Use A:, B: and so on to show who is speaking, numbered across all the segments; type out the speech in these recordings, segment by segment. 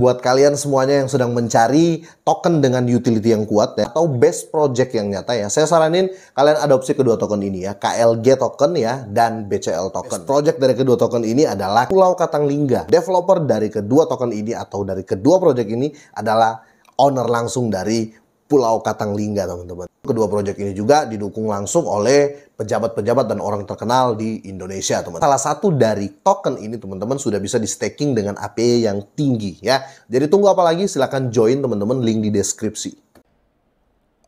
A: buat kalian semuanya yang sedang mencari token dengan utility yang kuat ya, atau best project yang nyata ya. Saya saranin kalian adopsi kedua token ini ya, KLG token ya dan BCL token. Best project dari kedua token ini adalah Pulau Katanglingga. Developer dari kedua token ini atau dari kedua project ini adalah owner langsung dari Pulau Lingga teman-teman. Kedua proyek ini juga didukung langsung oleh pejabat-pejabat dan orang terkenal di Indonesia, teman. teman Salah satu dari token ini, teman-teman, sudah bisa di staking dengan AP yang tinggi, ya. Jadi tunggu apa lagi? Silahkan join, teman-teman. Link di deskripsi.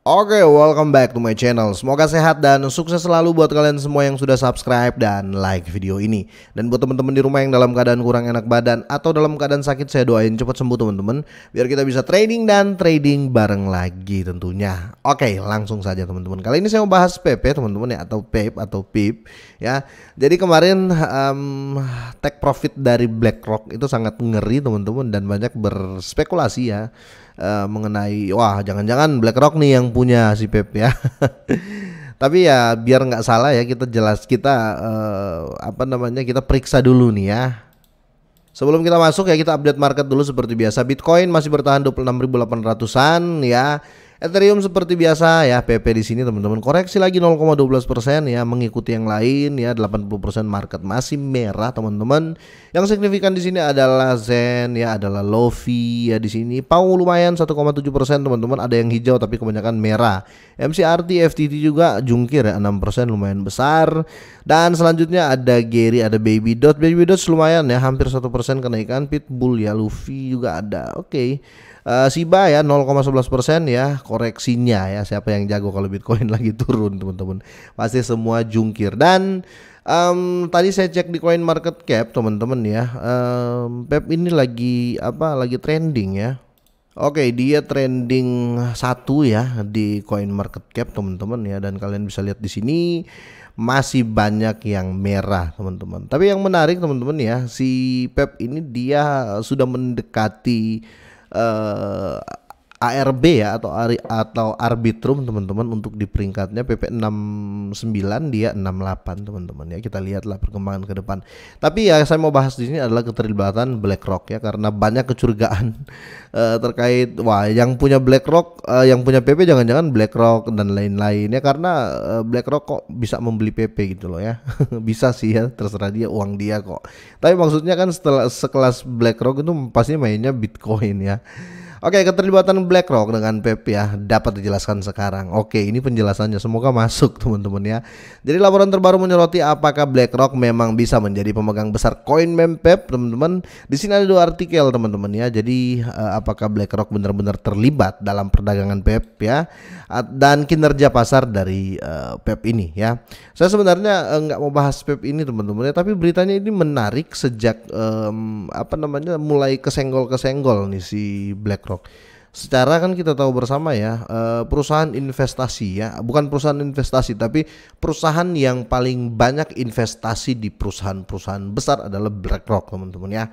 A: Oke, okay, welcome back to my channel. Semoga sehat dan sukses selalu buat kalian semua yang sudah subscribe dan like video ini. Dan buat teman-teman di rumah yang dalam keadaan kurang enak badan atau dalam keadaan sakit, saya doain cepat sembuh teman-teman. Biar kita bisa trading dan trading bareng lagi tentunya. Oke, okay, langsung saja teman-teman. Kali ini saya mau bahas PP teman-teman ya atau PIP atau PIP ya. Jadi kemarin um, take profit dari BlackRock itu sangat ngeri teman-teman dan banyak berspekulasi ya Eh, mengenai wah jangan-jangan BlackRock nih yang punya si Pep ya. Tapi ya biar nggak salah ya kita jelas kita uh, apa namanya kita periksa dulu nih ya. Sebelum kita masuk ya kita update market dulu seperti biasa. Bitcoin masih bertahan 26.800-an ya. Ethereum seperti biasa ya PP di sini teman-teman koreksi lagi 0,12% ya mengikuti yang lain ya 80% market masih merah teman-teman. Yang signifikan di sini adalah Zen ya adalah Lofi ya di sini Pau lumayan 1,7% teman-teman ada yang hijau tapi kebanyakan merah. MCRT FTT juga jungkir ya 6% lumayan besar dan selanjutnya ada Gary ada Baby Dot Baby Dot lumayan ya hampir 1% kenaikan Pitbull ya Luffy juga ada. Oke. Okay. Uh, eh, Siba ya 0,11 persen ya koreksinya ya siapa yang jago kalau Bitcoin lagi turun teman-teman pasti semua jungkir dan um, tadi saya cek di Coin Market Cap teman-teman ya um, Pep ini lagi apa lagi trending ya Oke, okay, dia trending satu ya di Coin Market Cap teman-teman ya dan kalian bisa lihat di sini masih banyak yang merah teman-teman. Tapi yang menarik teman-teman ya si Pep ini dia sudah mendekati uh, ARB ya atau Ari, atau arbitrum teman-teman untuk di peringkatnya PP69 dia 68 teman-teman ya kita lihatlah perkembangan ke depan. Tapi ya saya mau bahas di sini adalah keterlibatan BlackRock ya karena banyak kecurigaan uh, terkait wah yang punya BlackRock uh, yang punya PP jangan-jangan BlackRock dan lain-lainnya karena uh, BlackRock kok bisa membeli PP gitu loh ya. bisa sih ya terserah dia uang dia kok. Tapi maksudnya kan setelah sekelas BlackRock itu pasti mainnya Bitcoin ya. Oke, keterlibatan BlackRock dengan Pep ya dapat dijelaskan sekarang. Oke, ini penjelasannya semoga masuk teman-teman ya. Jadi laporan terbaru menyoroti apakah BlackRock memang bisa menjadi pemegang besar koin mem Pep, teman-teman. Di sini ada dua artikel teman-teman ya. Jadi eh, apakah BlackRock benar-benar terlibat dalam perdagangan Pep ya dan kinerja pasar dari uh, Pep ini ya. Saya sebenarnya eh, nggak uh, mau bahas Pep ini teman-teman ya, tapi beritanya ini menarik sejak um, apa namanya mulai kesenggol-kesenggol nih si BlackRock Secara kan kita tahu bersama ya, eh, perusahaan investasi ya, bukan perusahaan investasi tapi perusahaan yang paling banyak investasi di perusahaan-perusahaan besar adalah BlackRock, teman-teman ya.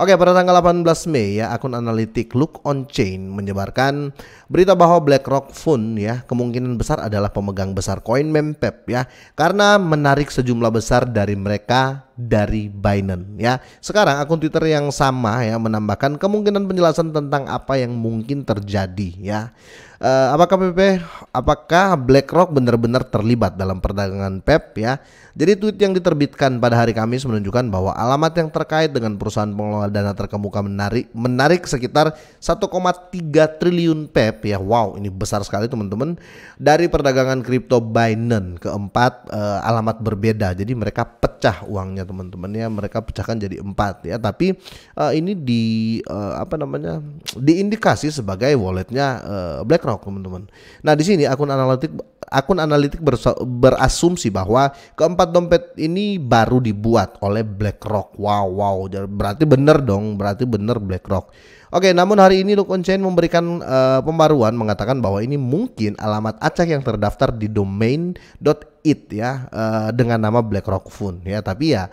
A: Oke, pada tanggal 18 Mei ya, akun analitik Look on Chain menyebarkan berita bahwa BlackRock Fund ya, kemungkinan besar adalah pemegang besar koin Mempep ya, karena menarik sejumlah besar dari mereka dari Binance ya. Sekarang akun Twitter yang sama ya menambahkan kemungkinan penjelasan tentang apa yang mungkin terjadi ya. Uh, apakah PP apakah BlackRock benar-benar terlibat dalam perdagangan PEP ya? Jadi tweet yang diterbitkan pada hari Kamis menunjukkan bahwa alamat yang terkait dengan perusahaan pengelola dana terkemuka menarik menarik sekitar 1,3 triliun PEP ya. Wow, ini besar sekali teman-teman dari perdagangan kripto Binance keempat uh, alamat berbeda. Jadi mereka pecah uangnya teman-teman ya. Mereka pecahkan jadi empat ya. Tapi uh, ini di uh, apa namanya? diindikasi sebagai walletnya uh, BlackRock Ragnarok teman-teman. Nah di sini akun analitik akun analitik berasumsi bahwa keempat dompet ini baru dibuat oleh BlackRock. Wow wow berarti bener dong berarti bener BlackRock. Oke namun hari ini Luke Chain memberikan uh, pembaruan mengatakan bahwa ini mungkin alamat acak yang terdaftar di domain .it ya uh, dengan nama BlackRock Fund ya tapi ya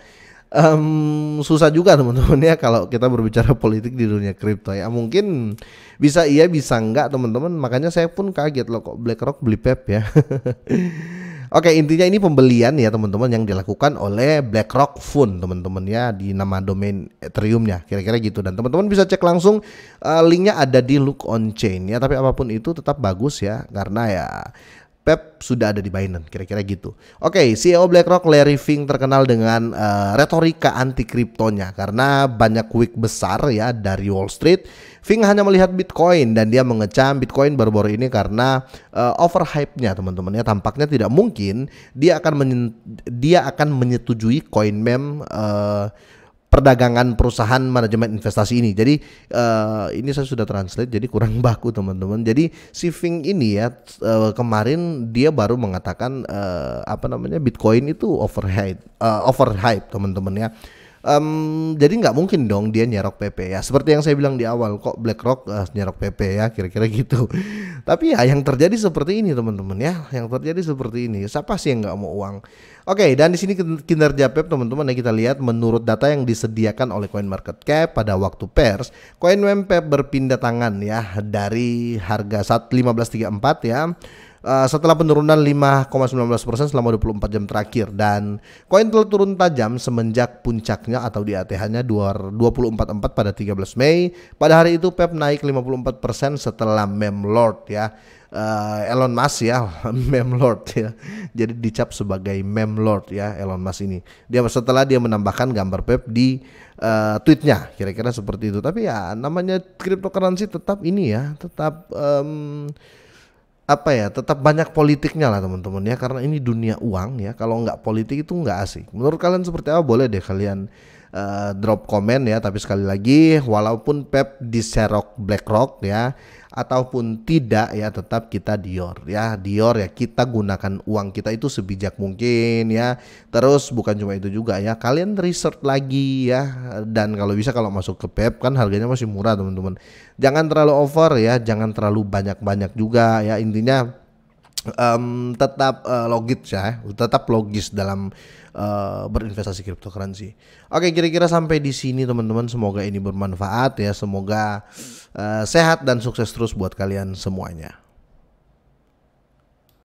A: um, susah juga teman-teman ya kalau kita berbicara politik di dunia kripto ya mungkin bisa iya bisa enggak teman-teman makanya saya pun kaget loh kok BlackRock beli Pep e ya Oke intinya ini pembelian ya teman-teman yang dilakukan oleh BlackRock Fund teman-teman ya di nama domain Ethereumnya kira-kira gitu dan teman-teman bisa cek langsung uh, linknya ada di Look on Chain ya tapi apapun itu tetap bagus ya karena ya Pep sudah ada di Binance, kira-kira gitu. Oke, okay, CEO BlackRock Larry Fink terkenal dengan uh, retorika anti kriptonya karena banyak quick besar ya dari Wall Street. Fink hanya melihat Bitcoin dan dia mengecam Bitcoin baru-baru ini karena uh, overhype-nya teman-teman ya. Tampaknya tidak mungkin dia akan dia akan menyetujui coin mem eh, perdagangan perusahaan manajemen investasi ini. Jadi uh, ini saya sudah translate jadi kurang baku teman-teman. Jadi si Fing ini ya uh, kemarin dia baru mengatakan uh, apa namanya Bitcoin itu overhype uh, overhype teman-teman ya um, jadi nggak mungkin dong dia nyerok PP ya seperti yang saya bilang di awal kok BlackRock uh, nyerok PP ya kira-kira gitu tapi ya yang terjadi seperti ini teman-teman ya yang terjadi seperti ini siapa sih yang nggak mau uang oke okay, dan di sini kinerja PP teman-teman ya kita lihat menurut data yang disediakan oleh Coin Market Cap pada waktu pers Coin CoinMarketCap berpindah tangan ya dari harga saat 1534 ya Eh, setelah penurunan 5,19% selama 24 jam terakhir dan koin telah turun tajam semenjak puncaknya atau di ATH-nya empat pada 13 Mei. Pada hari itu PEP e naik 54% setelah Memlord ya. Uh, Elon Musk ya, Memlord ya. Jadi dicap sebagai Memlord ya Elon Musk ini. Dia setelah dia menambahkan gambar PEP e di uh, tweetnya, kira-kira seperti itu. Tapi ya namanya cryptocurrency tetap ini ya, tetap um, apa ya tetap banyak politiknya lah teman-teman ya karena ini dunia uang ya kalau nggak politik itu nggak asik menurut kalian seperti apa boleh deh kalian uh, drop komen ya tapi sekali lagi walaupun Pep diserok BlackRock ya ataupun tidak ya tetap kita Dior ya Dior ya kita gunakan uang kita itu sebijak mungkin ya terus bukan cuma itu juga ya kalian research lagi ya dan kalau bisa kalau masuk ke Pep kan harganya masih murah teman-teman jangan terlalu over ya jangan terlalu banyak-banyak juga ya intinya um, tetap uh, logis ya, tetap logis dalam uh, berinvestasi cryptocurrency. Oke, kira-kira sampai di sini teman-teman, semoga ini bermanfaat ya, semoga uh, sehat dan sukses terus buat kalian semuanya.